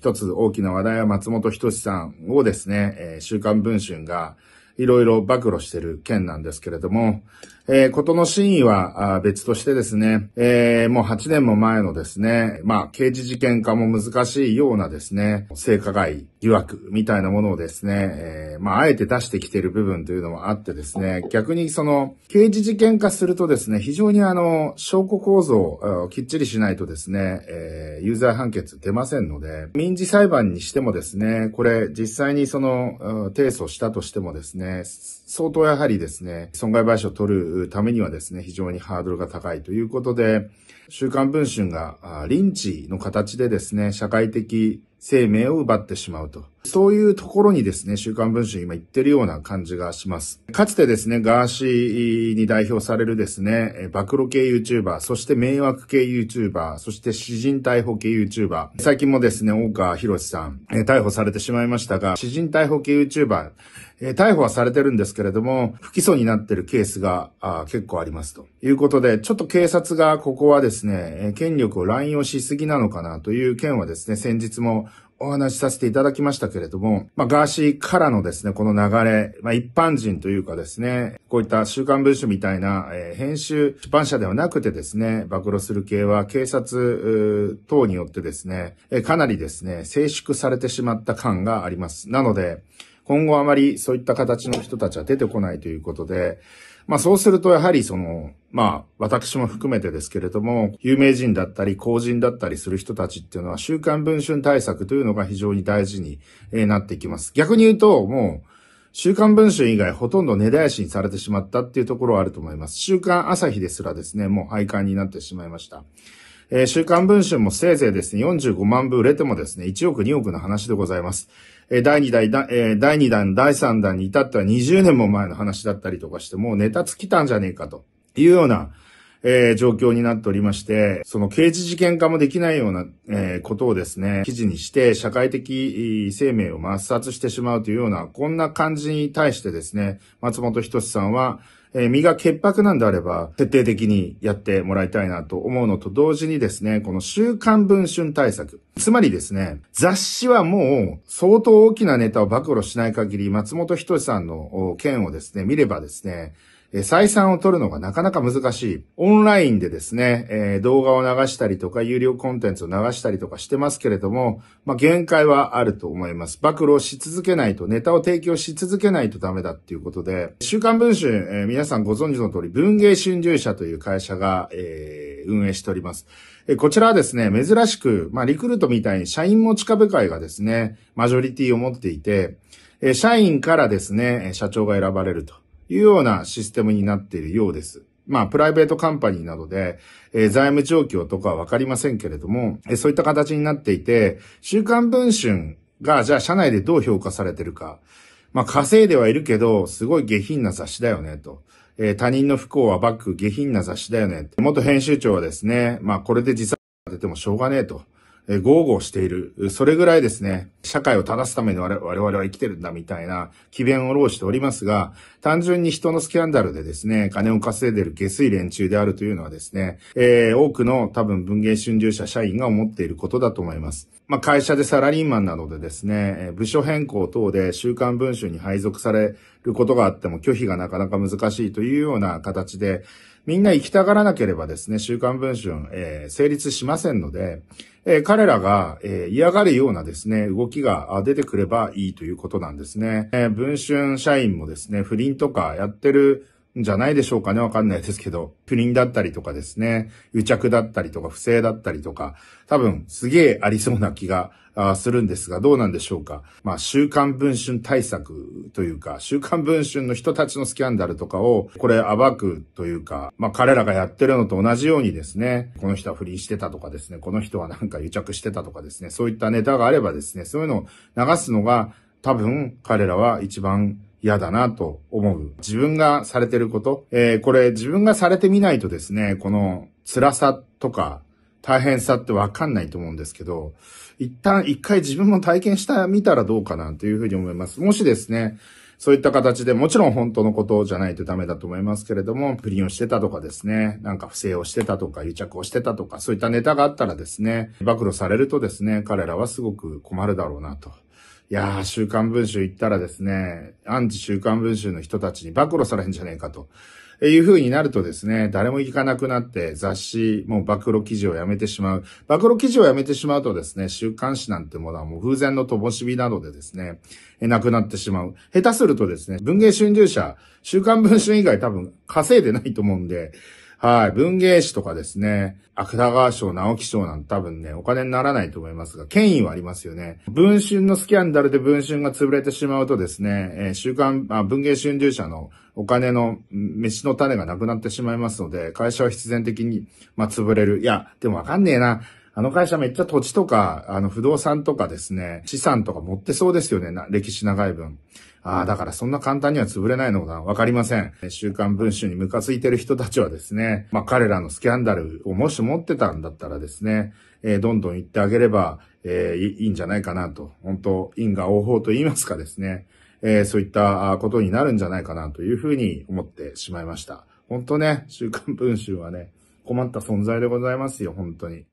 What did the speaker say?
一つ大きな話題は松本人志さんをですね、えー、週刊文春がいろいろ暴露してる件なんですけれども、えー、ことの真意は別としてですね、えー、もう8年も前のですね、まあ、刑事事件化も難しいようなですね、性加害疑惑みたいなものをですね、えー、まあ、あえて出してきている部分というのもあってですね、逆にその、刑事事件化するとですね、非常にあの、証拠構造をきっちりしないとですね、えー、有罪判決出ませんので、民事裁判にしてもですね、これ実際にその、提訴したとしてもですね、相当やはりですね、損害賠償を取るためにはですね、非常にハードルが高いということで、週刊文春が、リンチの形でですね、社会的生命を奪ってしまうと。そういうところにですね、週刊文春今言ってるような感じがします。かつてですね、ガーシーに代表されるですね、暴露系 YouTuber、そして迷惑系 YouTuber、そして詩人逮捕系 YouTuber、最近もですね、大川博さん、逮捕されてしまいましたが、詩人逮捕系 YouTuber、逮捕はされてるんですけれども、不起訴になってるケースが結構ありますということで、ちょっと警察がここはですね、権力を乱用しすぎなのかなという件はですね、先日もお話しさせていただきましたけれども、まあ、ガーシーからのですね、この流れ、まあ、一般人というかですね、こういった週刊文春みたいな、えー、編集出版社ではなくてですね、暴露する系は警察等によってですね、えー、かなりですね、静粛されてしまった感があります。なので、今後あまりそういった形の人たちは出てこないということで、まあそうするとやはりその、まあ私も含めてですけれども、有名人だったり公人だったりする人たちっていうのは週刊文春対策というのが非常に大事になってきます。逆に言うともう、週刊文春以外ほとんど根絶やしにされてしまったっていうところはあると思います。週刊朝日ですらですね、もう廃刊になってしまいました。えー、週刊文春もせいぜいですね、45万部売れてもですね、1億2億の話でございます。第2弾、第2弾、第3弾に至っては20年も前の話だったりとかして、もうネタ尽きたんじゃねえかというような、えー、状況になっておりまして、その刑事事件化もできないような、えー、ことをですね、記事にして社会的生命を抹殺してしまうというような、こんな感じに対してですね、松本人志さんは、えー、身が潔白なんであれば、徹底的にやってもらいたいなと思うのと同時にですね、この週刊文春対策。つまりですね、雑誌はもう相当大きなネタを暴露しない限り、松本人志さんの件をですね、見ればですね、え採算を取るのがなかなか難しい。オンラインでですね、え動画を流したりとか、有料コンテンツを流したりとかしてますけれども、まあ、限界はあると思います。暴露し続けないと、ネタを提供し続けないとダメだっていうことで、週刊文春、えー、皆さんご存知の通り、文芸春秋社という会社が、えー、運営しております。えー、こちらはですね、珍しく、まあ、リクルートみたいに社員持ち株会がですね、マジョリティを持っていて、え社員からですね、社長が選ばれると。いうようなシステムになっているようです。まあ、プライベートカンパニーなどで、えー、財務状況とかはわかりませんけれども、えー、そういった形になっていて、週刊文春が、じゃあ社内でどう評価されてるか。まあ、稼いではいるけど、すごい下品な雑誌だよね、と。えー、他人の不幸はバック下品な雑誌だよね。元編集長はですね、まあ、これで自殺が出てもしょうがねえと。えー、豪語している。それぐらいですね、社会を正すために我々は生きてるんだみたいな機弁を漏しておりますが、単純に人のスキャンダルでですね、金を稼いでる下水連中であるというのはですね、えー、多くの多分文芸春秋社社員が思っていることだと思います。まあ、会社でサラリーマンなどでですね、部署変更等で週刊文春に配属されることがあっても拒否がなかなか難しいというような形で、みんな行きたがらなければですね、週刊文春、えー、成立しませんので、えー、彼らが、えー、嫌がるようなですね、動きが出てくればいいということなんですね。え文春社員もですね、不倫とかやってるじゃないでしょうかね。わかんないですけど、不倫だったりとかですね、癒着だったりとか、不正だったりとか、多分すげえありそうな気がするんですが、どうなんでしょうか。まあ、週刊文春対策というか、週刊文春の人たちのスキャンダルとかを、これ暴くというか、まあ、彼らがやってるのと同じようにですね、この人は不倫してたとかですね、この人はなんか癒着してたとかですね、そういったネタがあればですね、そういうのを流すのが、多分彼らは一番嫌だなと思う。自分がされてること、えー、これ自分がされてみないとですね、この辛さとか大変さってわかんないと思うんですけど、一旦一回自分も体験してみたらどうかなというふうに思います。もしですね、そういった形でもちろん本当のことじゃないとダメだと思いますけれども、不倫をしてたとかですね、なんか不正をしてたとか、癒着をしてたとか、そういったネタがあったらですね、暴露されるとですね、彼らはすごく困るだろうなと。いやー、週刊文集行ったらですね、アンチ週刊文集の人たちに暴露されんじゃねえかと。いう風になるとですね、誰も行かなくなって雑誌、もう暴露記事をやめてしまう。暴露記事をやめてしまうとですね、週刊誌なんてものはもう風前の灯火などでですね、えなくなってしまう。下手するとですね、文芸春秋社、週刊文春以外多分稼いでないと思うんで、はい。文芸誌とかですね、芥川賞、直木賞なんて多分ね、お金にならないと思いますが、権威はありますよね。文春のスキャンダルで文春が潰れてしまうとですね、えー、週刊あ、文芸春秋社のお金の飯の種がなくなってしまいますので、会社は必然的に、まあ、潰れる。いや、でもわかんねえな。あの会社めっちゃ土地とか、あの不動産とかですね、資産とか持ってそうですよね、な歴史長い分。ああ、だからそんな簡単には潰れないのかなわかりません。週刊文春にムカついてる人たちはですね、まあ彼らのスキャンダルをもし持ってたんだったらですね、えー、どんどん言ってあげれば、えー、いいんじゃないかなと。本当因果応報と言いますかですね。えー、そういったことになるんじゃないかなというふうに思ってしまいました。本当ね、週刊文春はね、困った存在でございますよ、本当に。